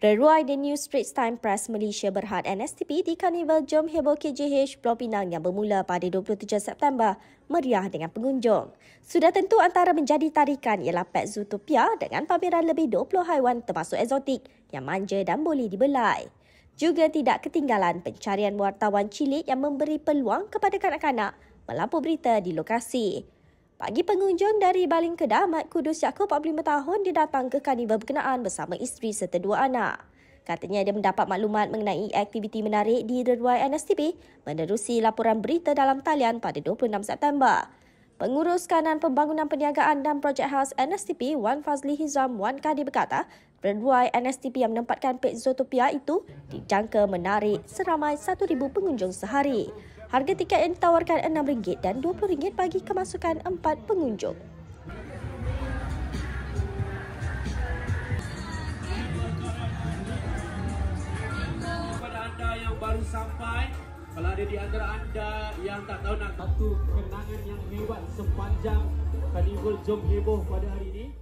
Reruai The New Straits Time Press Malaysia Berhad NSTP di Karnival Jom Hebo KJH Pulau Pinang yang bermula pada 27 September meriah dengan pengunjung. Sudah tentu antara menjadi tarikan ialah Pet Zootopia dengan pameran lebih 20 haiwan termasuk eksotik yang manja dan boleh dibelai. Juga tidak ketinggalan pencarian wartawan cilik yang memberi peluang kepada kanak-kanak melampu berita di lokasi. Bagi pengunjung dari Baling Kedah, Mat Kudus Yaakob 45 tahun dia datang ke karnival berkenaan bersama isteri serta dua anak. Katanya dia mendapat maklumat mengenai aktiviti menarik di Redway NSTP menerusi laporan berita dalam talian pada 26 September. Pengurus Kanan Pembangunan Perniagaan dan Projek Khas NSTP Wan Fazli Hizam Wan Kadi berkata, Redway NSTP yang menempatkan Pek Zootopia itu dijangka menarik seramai 1,000 pengunjung sehari. Harga tiket yang ditawarkan RM6 dan RM20 bagi kemasukan empat pengunjung. baru sampai kalau ada di antara anda yang tak tahu nak satu kenangan yang hebat sepanjang kanibul jom heboh pada hari ini